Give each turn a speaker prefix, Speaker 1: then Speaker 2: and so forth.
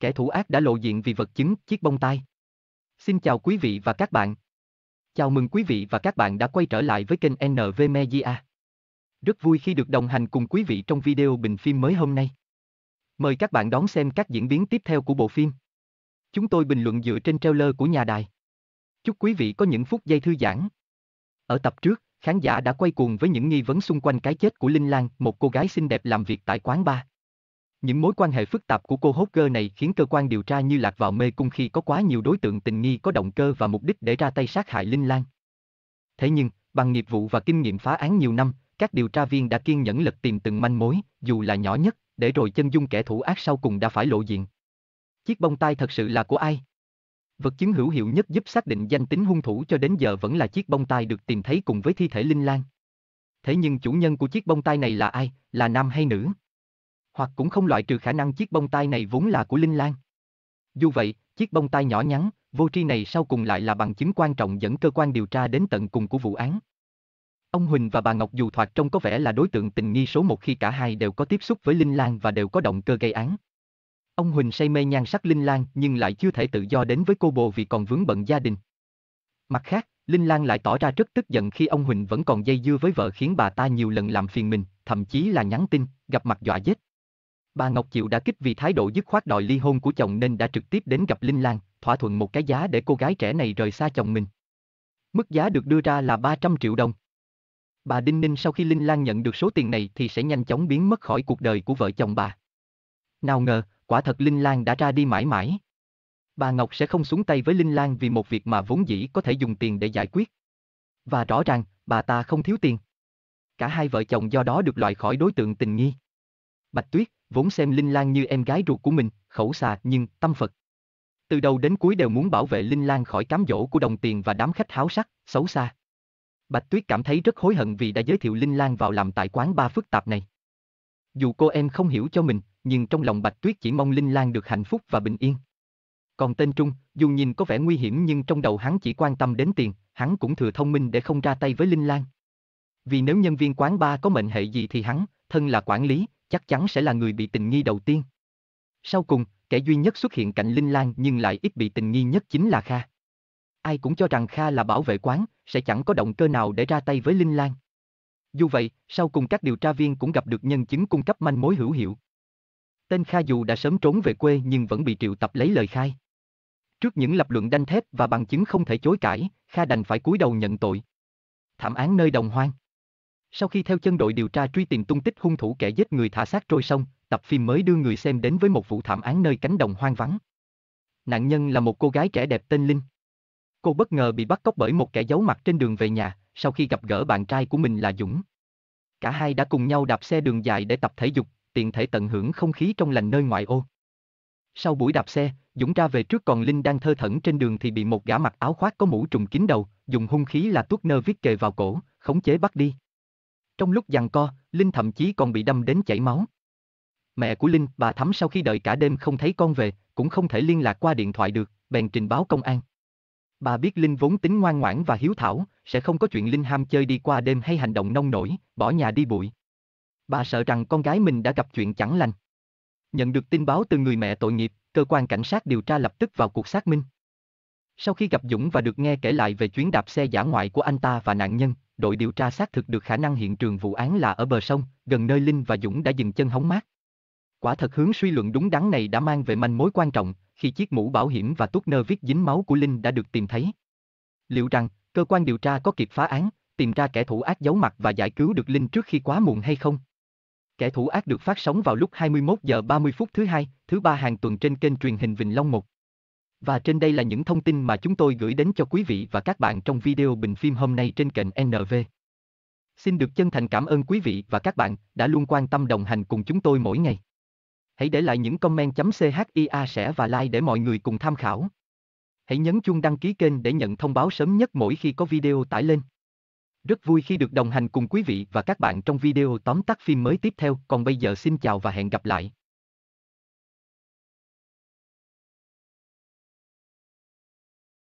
Speaker 1: Kẻ thủ ác đã lộ diện vì vật chứng, chiếc bông tai. Xin chào quý vị và các bạn. Chào mừng quý vị và các bạn đã quay trở lại với kênh NV Media. Rất vui khi được đồng hành cùng quý vị trong video bình phim mới hôm nay. Mời các bạn đón xem các diễn biến tiếp theo của bộ phim. Chúng tôi bình luận dựa trên trailer của nhà đài. Chúc quý vị có những phút giây thư giãn. Ở tập trước, khán giả đã quay cuồng với những nghi vấn xung quanh cái chết của Linh Lan, một cô gái xinh đẹp làm việc tại quán bar. Những mối quan hệ phức tạp của cô Hooker này khiến cơ quan điều tra như lạc vào mê cung khi có quá nhiều đối tượng tình nghi có động cơ và mục đích để ra tay sát hại Linh Lan. Thế nhưng, bằng nghiệp vụ và kinh nghiệm phá án nhiều năm, các điều tra viên đã kiên nhẫn lật tìm từng manh mối, dù là nhỏ nhất, để rồi chân dung kẻ thủ ác sau cùng đã phải lộ diện. Chiếc bông tai thật sự là của ai? Vật chứng hữu hiệu nhất giúp xác định danh tính hung thủ cho đến giờ vẫn là chiếc bông tai được tìm thấy cùng với thi thể Linh Lan. Thế nhưng chủ nhân của chiếc bông tai này là ai, là nam hay nữ? hoặc cũng không loại trừ khả năng chiếc bông tai này vốn là của Linh Lan. Dù vậy, chiếc bông tai nhỏ nhắn, vô tri này sau cùng lại là bằng chứng quan trọng dẫn cơ quan điều tra đến tận cùng của vụ án. Ông Huỳnh và bà Ngọc dù thoạt trông có vẻ là đối tượng tình nghi số một khi cả hai đều có tiếp xúc với Linh Lan và đều có động cơ gây án. Ông Huỳnh say mê nhan sắc Linh Lan nhưng lại chưa thể tự do đến với cô bồ vì còn vướng bận gia đình. Mặt khác, Linh Lan lại tỏ ra rất tức giận khi ông Huỳnh vẫn còn dây dưa với vợ khiến bà ta nhiều lần làm phiền mình, thậm chí là nhắn tin, gặp mặt dọa giết. Bà Ngọc chịu đã kích vì thái độ dứt khoát đòi ly hôn của chồng nên đã trực tiếp đến gặp Linh Lan, thỏa thuận một cái giá để cô gái trẻ này rời xa chồng mình. Mức giá được đưa ra là 300 triệu đồng. Bà Đinh Ninh sau khi Linh Lan nhận được số tiền này thì sẽ nhanh chóng biến mất khỏi cuộc đời của vợ chồng bà. Nào ngờ, quả thật Linh Lan đã ra đi mãi mãi. Bà Ngọc sẽ không xuống tay với Linh Lan vì một việc mà vốn dĩ có thể dùng tiền để giải quyết. Và rõ ràng, bà ta không thiếu tiền. Cả hai vợ chồng do đó được loại khỏi đối tượng tình nghi. Bạch Tuyết, vốn xem Linh Lan như em gái ruột của mình, khẩu xà nhưng tâm Phật. Từ đầu đến cuối đều muốn bảo vệ Linh Lan khỏi cám dỗ của đồng tiền và đám khách háo sắc, xấu xa. Bạch Tuyết cảm thấy rất hối hận vì đã giới thiệu Linh Lan vào làm tại quán ba phức tạp này. Dù cô em không hiểu cho mình, nhưng trong lòng Bạch Tuyết chỉ mong Linh Lan được hạnh phúc và bình yên. Còn tên Trung, dù nhìn có vẻ nguy hiểm nhưng trong đầu hắn chỉ quan tâm đến tiền, hắn cũng thừa thông minh để không ra tay với Linh Lan. Vì nếu nhân viên quán ba có mệnh hệ gì thì hắn, thân là quản lý, chắc chắn sẽ là người bị tình nghi đầu tiên. Sau cùng, kẻ duy nhất xuất hiện cạnh Linh Lan nhưng lại ít bị tình nghi nhất chính là Kha. Ai cũng cho rằng Kha là bảo vệ quán, sẽ chẳng có động cơ nào để ra tay với Linh Lan. Dù vậy, sau cùng các điều tra viên cũng gặp được nhân chứng cung cấp manh mối hữu hiệu. Tên Kha dù đã sớm trốn về quê nhưng vẫn bị triệu tập lấy lời khai. Trước những lập luận đanh thép và bằng chứng không thể chối cãi, Kha đành phải cúi đầu nhận tội. Thảm án nơi đồng hoang. Sau khi theo chân đội điều tra truy tìm tung tích hung thủ kẻ giết người thả xác trôi sông, tập phim mới đưa người xem đến với một vụ thảm án nơi cánh đồng hoang vắng. Nạn nhân là một cô gái trẻ đẹp tên Linh. Cô bất ngờ bị bắt cóc bởi một kẻ giấu mặt trên đường về nhà, sau khi gặp gỡ bạn trai của mình là Dũng. Cả hai đã cùng nhau đạp xe đường dài để tập thể dục, tiện thể tận hưởng không khí trong lành nơi ngoại ô. Sau buổi đạp xe, Dũng ra về trước còn Linh đang thơ thẩn trên đường thì bị một gã mặc áo khoác có mũ trùng kín đầu, dùng hung khí là tuốt nơ viết kề vào cổ, khống chế bắt đi. Trong lúc giằng co, Linh thậm chí còn bị đâm đến chảy máu. Mẹ của Linh, bà Thắm sau khi đợi cả đêm không thấy con về, cũng không thể liên lạc qua điện thoại được, bèn trình báo công an. Bà biết Linh vốn tính ngoan ngoãn và hiếu thảo, sẽ không có chuyện Linh ham chơi đi qua đêm hay hành động nông nổi, bỏ nhà đi bụi. Bà sợ rằng con gái mình đã gặp chuyện chẳng lành. Nhận được tin báo từ người mẹ tội nghiệp, cơ quan cảnh sát điều tra lập tức vào cuộc xác minh. Sau khi gặp Dũng và được nghe kể lại về chuyến đạp xe giả ngoại của anh ta và nạn nhân, đội điều tra xác thực được khả năng hiện trường vụ án là ở bờ sông, gần nơi Linh và Dũng đã dừng chân hóng mát. Quả thật hướng suy luận đúng đắn này đã mang về manh mối quan trọng, khi chiếc mũ bảo hiểm và tút nơ viết dính máu của Linh đã được tìm thấy. Liệu rằng, cơ quan điều tra có kịp phá án, tìm ra kẻ thủ ác giấu mặt và giải cứu được Linh trước khi quá muộn hay không? Kẻ thủ ác được phát sóng vào lúc 21 giờ 30 phút thứ hai, thứ ba hàng tuần trên kênh truyền hình Vịnh Long 1. Và trên đây là những thông tin mà chúng tôi gửi đến cho quý vị và các bạn trong video bình phim hôm nay trên kênh NV. Xin được chân thành cảm ơn quý vị và các bạn đã luôn quan tâm đồng hành cùng chúng tôi mỗi ngày. Hãy để lại những comment .chia sẻ và like để mọi người cùng tham khảo. Hãy nhấn chuông đăng ký kênh để nhận thông báo sớm nhất mỗi khi có video tải lên. Rất vui khi được đồng hành cùng quý vị và các bạn trong video tóm tắt phim mới tiếp theo. Còn bây giờ xin chào và hẹn gặp lại.